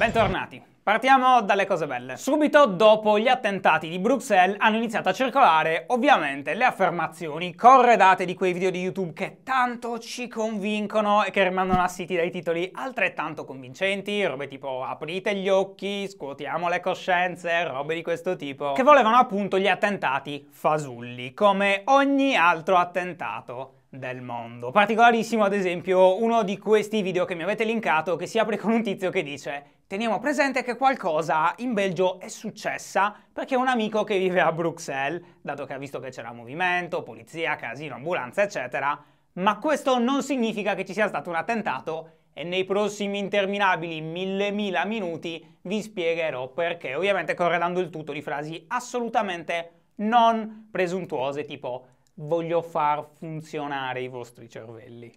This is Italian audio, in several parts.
Bentornati. Partiamo dalle cose belle. Subito dopo gli attentati di Bruxelles hanno iniziato a circolare ovviamente le affermazioni corredate di quei video di YouTube che tanto ci convincono e che rimangono assiti dai titoli altrettanto convincenti, robe tipo aprite gli occhi, scuotiamo le coscienze, robe di questo tipo, che volevano appunto gli attentati fasulli, come ogni altro attentato del mondo. Particolarissimo ad esempio uno di questi video che mi avete linkato che si apre con un tizio che dice Teniamo presente che qualcosa in Belgio è successa perché un amico che vive a Bruxelles, dato che ha visto che c'era movimento, polizia, casino, ambulanza, eccetera, ma questo non significa che ci sia stato un attentato e nei prossimi interminabili mille mila minuti vi spiegherò perché, ovviamente corredando il tutto di frasi assolutamente non presuntuose, tipo voglio far funzionare i vostri cervelli.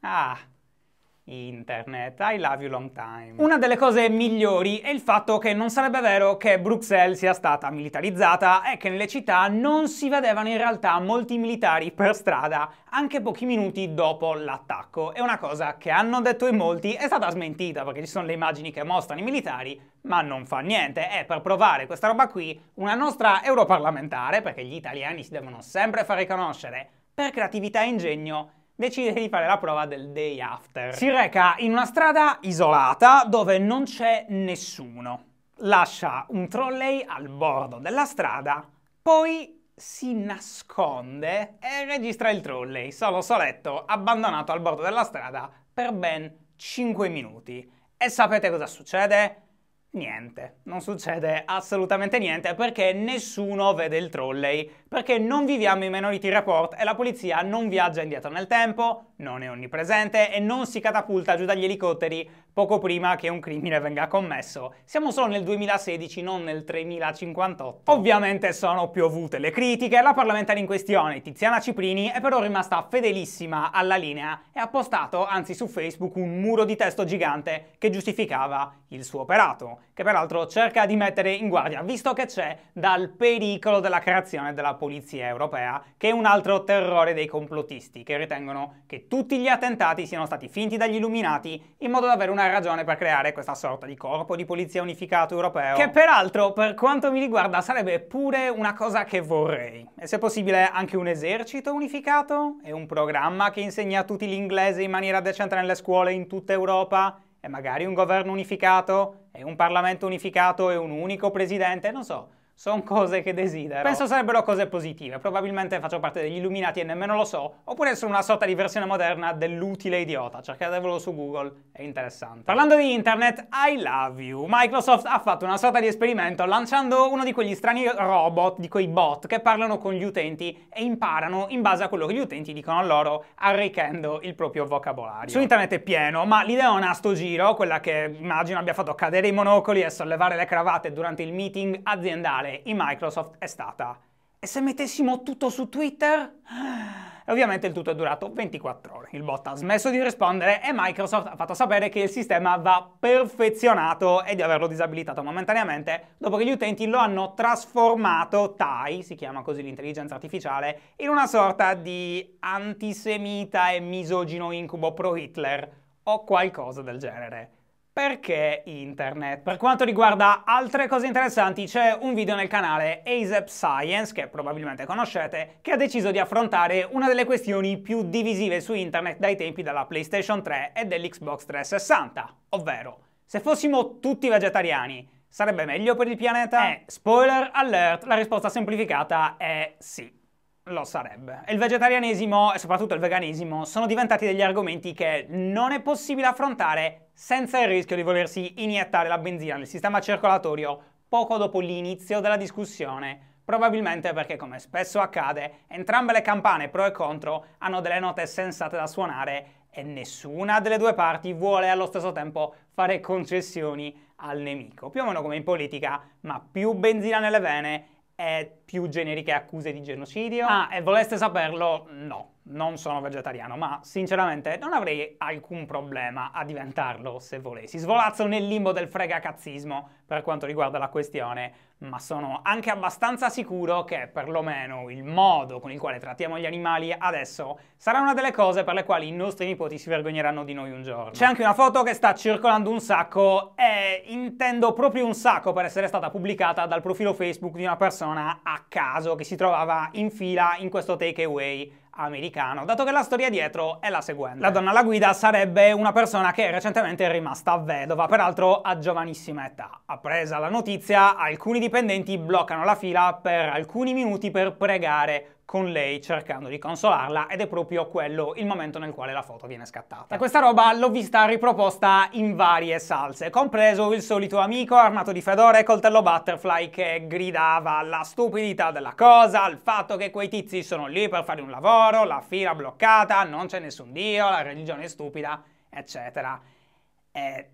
Ah, internet. I love you long time. Una delle cose migliori è il fatto che non sarebbe vero che Bruxelles sia stata militarizzata e che nelle città non si vedevano in realtà molti militari per strada anche pochi minuti dopo l'attacco. È una cosa che hanno detto in molti, è stata smentita perché ci sono le immagini che mostrano i militari, ma non fa niente. E per provare questa roba qui, una nostra europarlamentare, perché gli italiani si devono sempre far riconoscere per creatività e ingegno, decide di fare la prova del day after. Si reca in una strada isolata dove non c'è nessuno. Lascia un trolley al bordo della strada, poi si nasconde e registra il trolley, solo soletto, abbandonato al bordo della strada per ben 5 minuti. E sapete cosa succede? Niente, non succede assolutamente niente perché nessuno vede il trolley, perché non viviamo in Minority Report e la polizia non viaggia indietro nel tempo, non è onnipresente e non si catapulta giù dagli elicotteri poco prima che un crimine venga commesso. Siamo solo nel 2016, non nel 3058. Ovviamente sono piovute le critiche, la parlamentare in questione, Tiziana Ciprini, è però rimasta fedelissima alla linea e ha postato, anzi su Facebook, un muro di testo gigante che giustificava il suo operato, che peraltro cerca di mettere in guardia, visto che c'è, dal pericolo della creazione della polizia europea, che è un altro terrore dei complottisti, che ritengono che tutti gli attentati siano stati finti dagli illuminati in modo da avere una ragione per creare questa sorta di corpo di polizia unificato europeo, che peraltro, per quanto mi riguarda, sarebbe pure una cosa che vorrei. E se possibile anche un esercito unificato e un programma che insegna a tutti l'inglese in maniera decente nelle scuole in tutta Europa e magari un governo unificato e un Parlamento unificato e un unico presidente, non so sono cose che desidero. Penso sarebbero cose positive, probabilmente faccio parte degli illuminati e nemmeno lo so, oppure sono una sorta di versione moderna dell'utile idiota, cercatevelo su Google, è interessante. Parlando di internet, I love you. Microsoft ha fatto una sorta di esperimento lanciando uno di quegli strani robot, di quei bot, che parlano con gli utenti e imparano, in base a quello che gli utenti dicono a loro, arricchendo il proprio vocabolario. Su internet è pieno, ma l'idea l'ideona a sto giro, quella che immagino abbia fatto cadere i monocoli e sollevare le cravatte durante il meeting aziendale, fare in Microsoft è stata e se mettessimo tutto su Twitter? E ovviamente il tutto è durato 24 ore. Il bot ha smesso di rispondere e Microsoft ha fatto sapere che il sistema va perfezionato e di averlo disabilitato momentaneamente dopo che gli utenti lo hanno trasformato, TAI, si chiama così l'intelligenza artificiale, in una sorta di antisemita e misogino incubo pro Hitler o qualcosa del genere. Perché internet? Per quanto riguarda altre cose interessanti c'è un video nel canale ASAP Science, che probabilmente conoscete, che ha deciso di affrontare una delle questioni più divisive su internet dai tempi della PlayStation 3 e dell'Xbox 360, ovvero se fossimo tutti vegetariani sarebbe meglio per il pianeta? Eh, spoiler alert, la risposta semplificata è sì. Lo sarebbe. Il vegetarianesimo e soprattutto il veganesimo sono diventati degli argomenti che non è possibile affrontare senza il rischio di volersi iniettare la benzina nel sistema circolatorio poco dopo l'inizio della discussione, probabilmente perché, come spesso accade, entrambe le campane pro e contro hanno delle note sensate da suonare e nessuna delle due parti vuole allo stesso tempo fare concessioni al nemico, più o meno come in politica, ma più benzina nelle vene e più generiche accuse di genocidio. Ah, e voleste saperlo? No non sono vegetariano, ma sinceramente non avrei alcun problema a diventarlo se volessi. Svolazzo nel limbo del fregacazzismo per quanto riguarda la questione, ma sono anche abbastanza sicuro che perlomeno il modo con il quale trattiamo gli animali adesso sarà una delle cose per le quali i nostri nipoti si vergogneranno di noi un giorno. C'è anche una foto che sta circolando un sacco e intendo proprio un sacco per essere stata pubblicata dal profilo Facebook di una persona a caso che si trovava in fila in questo takeaway americano, dato che la storia dietro è la seguente. La donna alla guida sarebbe una persona che recentemente è rimasta vedova, peraltro a giovanissima età. Appresa la notizia, alcuni dipendenti bloccano la fila per alcuni minuti per pregare con lei cercando di consolarla ed è proprio quello il momento nel quale la foto viene scattata. E questa roba l'ho vista riproposta in varie salse, compreso il solito amico armato di fedora e coltello butterfly che gridava la stupidità della cosa, il fatto che quei tizi sono lì per fare un lavoro, la fila bloccata, non c'è nessun dio, la religione è stupida, eccetera. E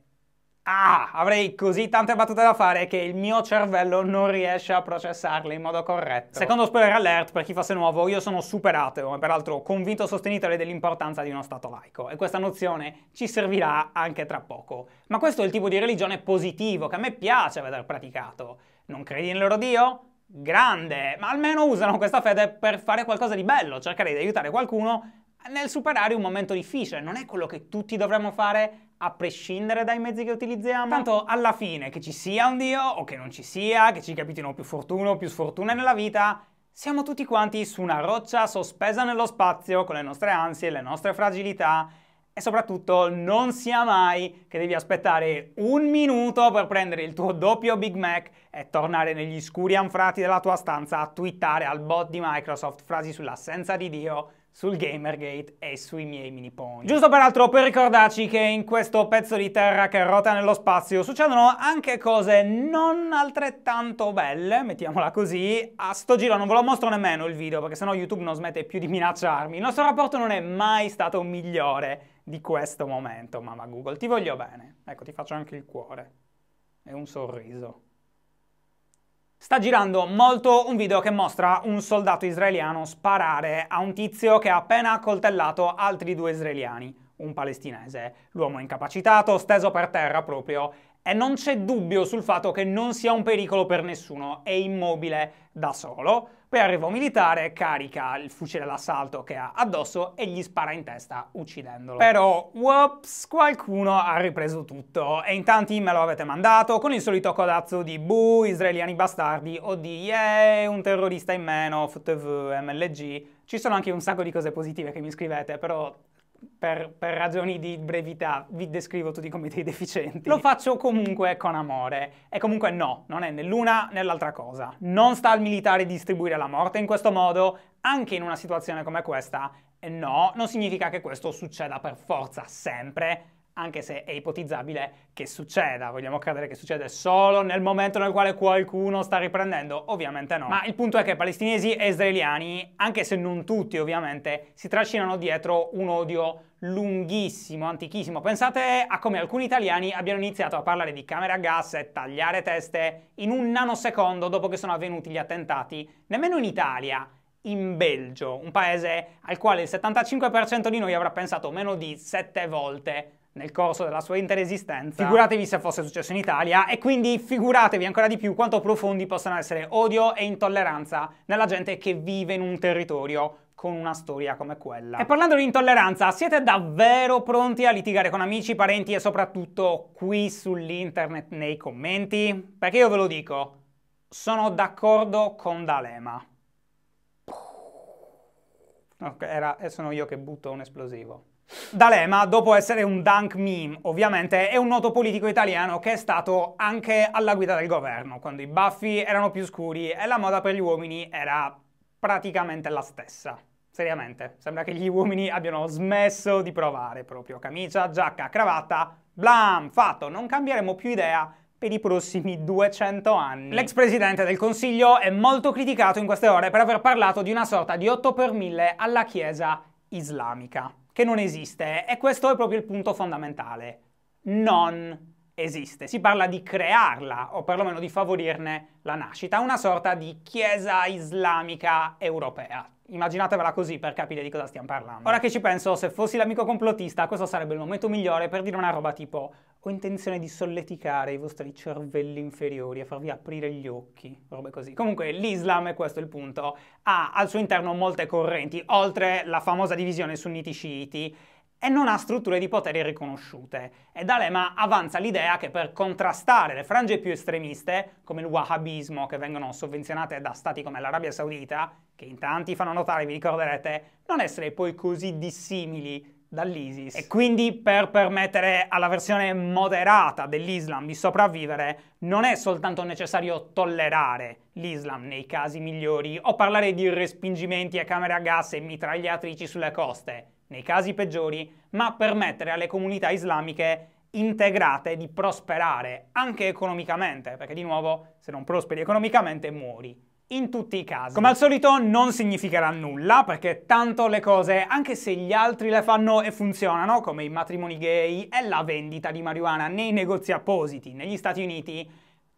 Ah, avrei così tante battute da fare che il mio cervello non riesce a processarle in modo corretto. Secondo spoiler alert, per chi fosse nuovo, io sono super ateo e peraltro convinto sostenitore dell'importanza di uno Stato laico e questa nozione ci servirà anche tra poco. Ma questo è il tipo di religione positivo che a me piace veder praticato. Non credi nel loro Dio? Grande! Ma almeno usano questa fede per fare qualcosa di bello, cercare di aiutare qualcuno nel superare un momento difficile. Non è quello che tutti dovremmo fare a prescindere dai mezzi che utilizziamo? Tanto alla fine, che ci sia un Dio o che non ci sia, che ci capitino più fortuna o più sfortuna nella vita, siamo tutti quanti su una roccia sospesa nello spazio con le nostre ansie, le nostre fragilità e soprattutto non sia mai che devi aspettare un minuto per prendere il tuo doppio Big Mac e tornare negli scuri anfrati della tua stanza a twittare al bot di Microsoft frasi sull'assenza di Dio sul Gamergate e sui miei mini pony. Giusto peraltro per ricordarci che in questo pezzo di terra che rota nello spazio succedono anche cose non altrettanto belle, mettiamola così. A sto giro non ve lo mostro nemmeno il video perché sennò YouTube non smette più di minacciarmi. Il nostro rapporto non è mai stato migliore di questo momento, mamma Google. Ti voglio bene. Ecco, ti faccio anche il cuore e un sorriso. Sta girando molto un video che mostra un soldato israeliano sparare a un tizio che ha appena accoltellato altri due israeliani, un palestinese. L'uomo incapacitato, steso per terra proprio, e non c'è dubbio sul fatto che non sia un pericolo per nessuno, è immobile da solo. Per arrivo militare carica il fucile d'assalto che ha addosso e gli spara in testa uccidendolo. Però, whoops, qualcuno ha ripreso tutto e in tanti me lo avete mandato con il solito codazzo di buh, israeliani bastardi o di yeah, un terrorista in meno, FTV, MLG. Ci sono anche un sacco di cose positive che mi scrivete, però per, per, ragioni di brevità vi descrivo tutti i comitei deficienti. Lo faccio comunque con amore. E comunque no, non è né l'una né l'altra cosa. Non sta al militare distribuire la morte in questo modo, anche in una situazione come questa. E no, non significa che questo succeda per forza sempre anche se è ipotizzabile che succeda, vogliamo credere che succede solo nel momento nel quale qualcuno sta riprendendo, ovviamente no. Ma il punto è che palestinesi e israeliani, anche se non tutti ovviamente, si trascinano dietro un odio lunghissimo, antichissimo. Pensate a come alcuni italiani abbiano iniziato a parlare di camere a gas e tagliare teste in un nanosecondo dopo che sono avvenuti gli attentati, nemmeno in Italia, in Belgio, un paese al quale il 75% di noi avrà pensato meno di sette volte nel corso della sua intera esistenza. Figuratevi se fosse successo in Italia e quindi figuratevi ancora di più quanto profondi possano essere odio e intolleranza nella gente che vive in un territorio con una storia come quella. E parlando di intolleranza, siete davvero pronti a litigare con amici, parenti e soprattutto qui sull'internet nei commenti? Perché io ve lo dico, sono d'accordo con D'Alema. Ok, era, sono io che butto un esplosivo. D'Alema, dopo essere un dunk meme, ovviamente, è un noto politico italiano che è stato anche alla guida del governo, quando i baffi erano più scuri e la moda per gli uomini era praticamente la stessa. Seriamente, sembra che gli uomini abbiano smesso di provare proprio camicia, giacca, cravatta, blam, fatto, non cambieremo più idea per i prossimi 200 anni. L'ex presidente del Consiglio è molto criticato in queste ore per aver parlato di una sorta di 8 per 1000 alla Chiesa islamica che non esiste e questo è proprio il punto fondamentale. Non esiste. Si parla di crearla o perlomeno di favorirne la nascita, una sorta di chiesa islamica europea. Immaginatevela così per capire di cosa stiamo parlando. Ora che ci penso, se fossi l'amico complottista, questo sarebbe il momento migliore per dire una roba tipo ho intenzione di solleticare i vostri cervelli inferiori e farvi aprire gli occhi, robe così. Comunque l'Islam, e questo è il punto, ha al suo interno molte correnti, oltre la famosa divisione sunniti-sciiti, e non ha strutture di potere riconosciute. E D'Alema avanza l'idea che per contrastare le frange più estremiste, come il wahhabismo, che vengono sovvenzionate da stati come l'Arabia Saudita, che in tanti fanno notare, vi ricorderete, non essere poi così dissimili dall'ISIS e quindi per permettere alla versione moderata dell'Islam di sopravvivere non è soltanto necessario tollerare l'Islam nei casi migliori o parlare di respingimenti a camere a gas e mitragliatrici sulle coste nei casi peggiori, ma permettere alle comunità islamiche integrate di prosperare anche economicamente, perché di nuovo se non prosperi economicamente muori in tutti i casi. Come al solito non significherà nulla perché tanto le cose, anche se gli altri le fanno e funzionano, come i matrimoni gay e la vendita di marijuana nei negozi appositi negli Stati Uniti,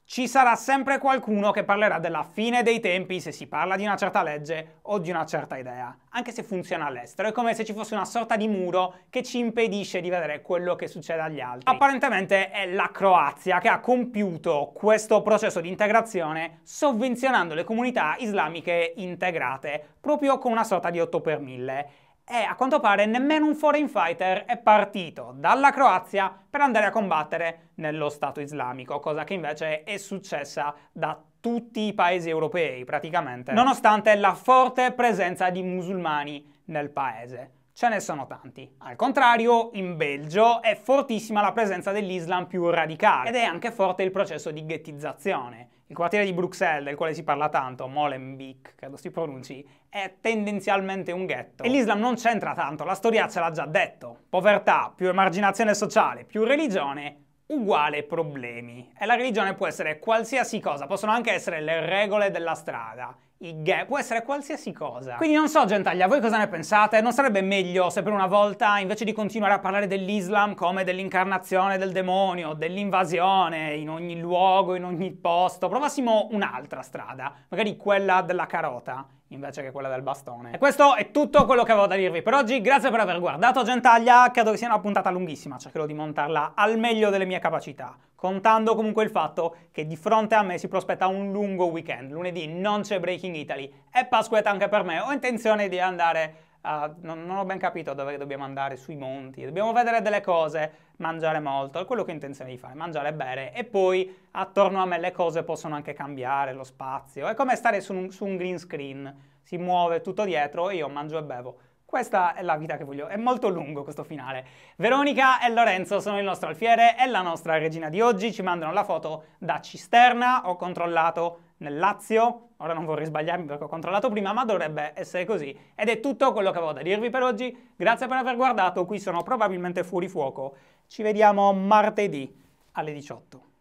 ci sarà sempre qualcuno che parlerà della fine dei tempi se si parla di una certa legge o di una certa idea, anche se funziona all'estero, è come se ci fosse una sorta di muro che ci impedisce di vedere quello che succede agli altri. Apparentemente è la Croazia che ha compiuto questo processo di integrazione sovvenzionando le comunità islamiche integrate, proprio con una sorta di 8 per 1000 e a quanto pare nemmeno un foreign fighter è partito dalla Croazia per andare a combattere nello Stato islamico, cosa che invece è successa da tutti i paesi europei praticamente, nonostante la forte presenza di musulmani nel paese. Ce ne sono tanti. Al contrario, in Belgio è fortissima la presenza dell'Islam più radicale ed è anche forte il processo di ghettizzazione il quartiere di Bruxelles, del quale si parla tanto, Molenbeek, credo si pronunci, è tendenzialmente un ghetto. E l'Islam non c'entra tanto, la storia ce l'ha già detto. Povertà, più emarginazione sociale, più religione, uguale problemi. E la religione può essere qualsiasi cosa, possono anche essere le regole della strada, i gay, può essere qualsiasi cosa. Quindi non so gentaglia, voi cosa ne pensate? Non sarebbe meglio se per una volta, invece di continuare a parlare dell'Islam come dell'incarnazione del demonio, dell'invasione in ogni luogo, in ogni posto, provassimo un'altra strada, magari quella della carota? invece che quella del bastone. E questo è tutto quello che avevo da dirvi per oggi, grazie per aver guardato Gentaglia, credo che sia una puntata lunghissima, cercherò di montarla al meglio delle mie capacità, contando comunque il fatto che di fronte a me si prospetta un lungo weekend, lunedì non c'è Breaking Italy, è Pasquetta anche per me, ho intenzione di andare Uh, non, non, ho ben capito dove dobbiamo andare, sui monti, dobbiamo vedere delle cose, mangiare molto, è quello che ho intenzione di fare, mangiare e bere e poi attorno a me le cose possono anche cambiare, lo spazio, è come stare su un, su un green screen, si muove tutto dietro e io mangio e bevo. Questa è la vita che voglio, è molto lungo questo finale. Veronica e Lorenzo sono il nostro alfiere e la nostra regina di oggi, ci mandano la foto da Cisterna, ho controllato nel Lazio, ora non vorrei sbagliarmi perché ho controllato prima, ma dovrebbe essere così. Ed è tutto quello che avevo da dirvi per oggi, grazie per aver guardato, qui sono probabilmente fuori fuoco. Ci vediamo martedì alle 18.